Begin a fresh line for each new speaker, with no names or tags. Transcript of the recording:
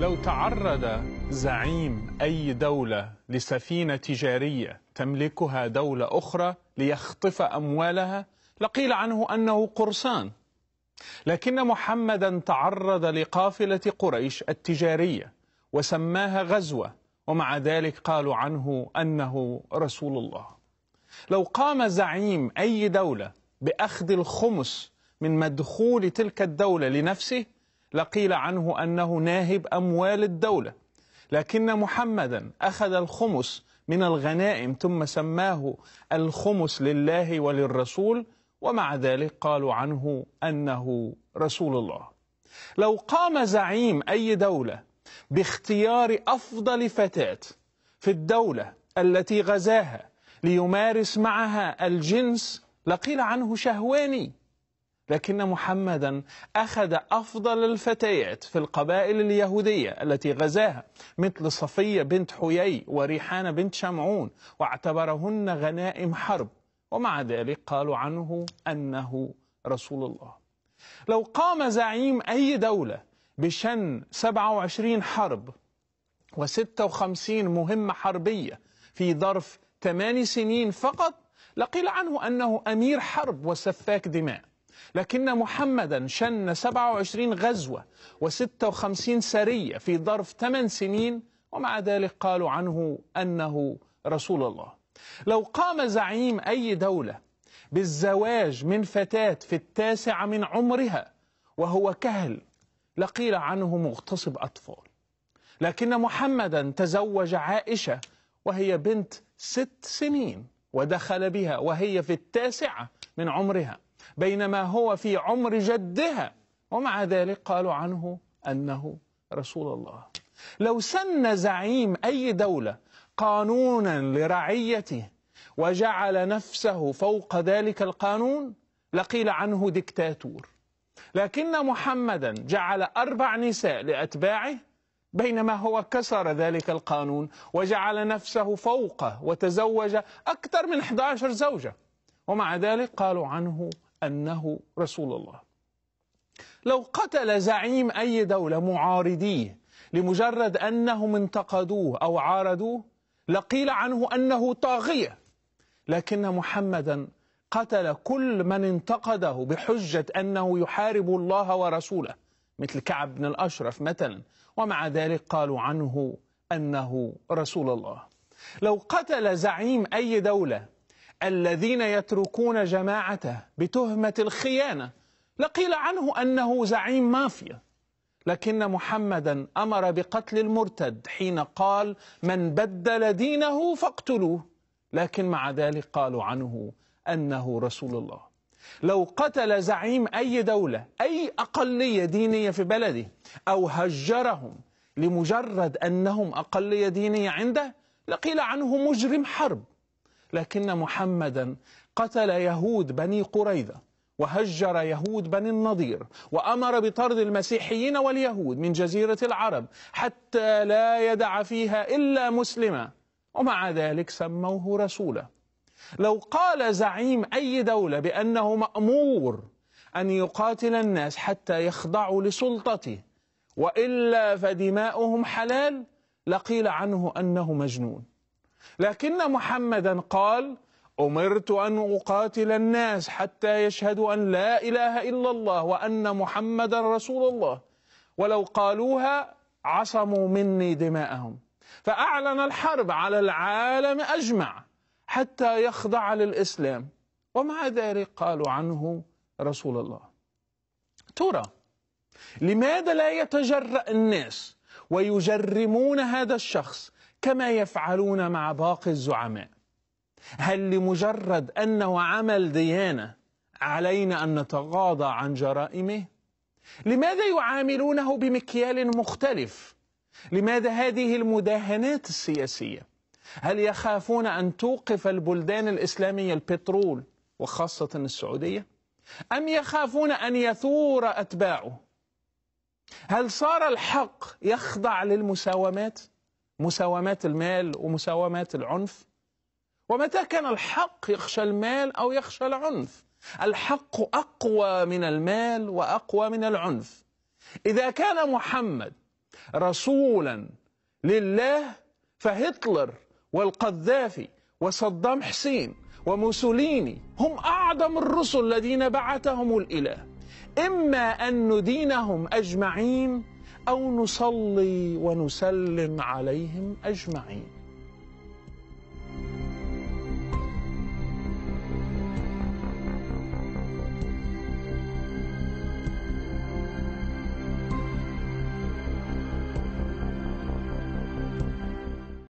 لو تعرض زعيم أي دولة لسفينة تجارية تملكها دولة أخرى ليخطف أموالها لقيل عنه أنه قرصان لكن محمدا تعرض لقافلة قريش التجارية وسماها غزوة ومع ذلك قالوا عنه أنه رسول الله لو قام زعيم أي دولة بأخذ الخمس من مدخول تلك الدولة لنفسه لقيل عنه أنه ناهب أموال الدولة لكن محمدا أخذ الخمس من الغنائم ثم سماه الخمس لله وللرسول ومع ذلك قالوا عنه أنه رسول الله لو قام زعيم أي دولة باختيار أفضل فتاة في الدولة التي غزاها ليمارس معها الجنس لقيل عنه شهواني لكن محمدا أخذ أفضل الفتيات في القبائل اليهودية التي غزاها مثل صفية بنت حيي وريحانة بنت شمعون واعتبرهن غنائم حرب ومع ذلك قالوا عنه أنه رسول الله لو قام زعيم أي دولة بشن 27 حرب و56 مهمة حربية في ظرف 8 سنين فقط لقيل عنه أنه أمير حرب وسفاك دماء لكن محمدا شن 27 غزوة و56 سرية في ظرف 8 سنين ومع ذلك قالوا عنه أنه رسول الله لو قام زعيم أي دولة بالزواج من فتاة في التاسعة من عمرها وهو كهل لقيل عنه مغتصب أطفال لكن محمدا تزوج عائشة وهي بنت ست سنين ودخل بها وهي في التاسعة من عمرها بينما هو في عمر جدها ومع ذلك قالوا عنه أنه رسول الله لو سن زعيم أي دولة قانونا لرعيته وجعل نفسه فوق ذلك القانون لقيل عنه دكتاتور لكن محمدا جعل أربع نساء لأتباعه بينما هو كسر ذلك القانون وجعل نفسه فوقه وتزوج أكثر من 11 زوجة ومع ذلك قالوا عنه أنه رسول الله لو قتل زعيم أي دولة معارضيه لمجرد أنهم انتقدوه أو عارضوه لقيل عنه أنه طاغية لكن محمدا قتل كل من انتقده بحجة أنه يحارب الله ورسوله مثل كعب بن الأشرف مثلا ومع ذلك قالوا عنه أنه رسول الله لو قتل زعيم أي دولة الذين يتركون جماعته بتهمة الخيانة لقيل عنه أنه زعيم مافيا لكن محمدا أمر بقتل المرتد حين قال من بدل دينه فاقتلوه لكن مع ذلك قالوا عنه أنه رسول الله لو قتل زعيم أي دولة أي أقلية دينية في بلده أو هجرهم لمجرد أنهم أقلية دينية عنده لقيل عنه مجرم حرب لكن محمدا قتل يهود بني قريظة وهجر يهود بني النضير وأمر بطرد المسيحيين واليهود من جزيرة العرب حتى لا يدع فيها إلا مسلما ومع ذلك سموه رسولا لو قال زعيم أي دولة بأنه مأمور أن يقاتل الناس حتى يخضعوا لسلطته وإلا فدماؤهم حلال لقيل عنه أنه مجنون لكن محمدا قال امرت ان اقاتل الناس حتى يشهدوا ان لا اله الا الله وان محمدا رسول الله ولو قالوها عصموا مني دماءهم فاعلن الحرب على العالم اجمع حتى يخضع للاسلام ومع ذلك قالوا عنه رسول الله ترى لماذا لا يتجرأ الناس ويجرمون هذا الشخص كما يفعلون مع باقي الزعماء هل لمجرد أنه عمل ديانة علينا أن نتغاضى عن جرائمه؟ لماذا يعاملونه بمكيال مختلف؟ لماذا هذه المداهنات السياسية؟ هل يخافون أن توقف البلدان الإسلامية البترول وخاصة السعودية؟ أم يخافون أن يثور أتباعه؟ هل صار الحق يخضع للمساومات؟ مساومات المال ومساومات العنف ومتى كان الحق يخشى المال أو يخشى العنف الحق أقوى من المال وأقوى من العنف إذا كان محمد رسولا لله فهتلر والقذافي وصدام حسين وموسوليني هم أعظم الرسل الذين بعثهم الإله إما أن ندينهم أجمعين أو نصلي ونسلم عليهم أجمعين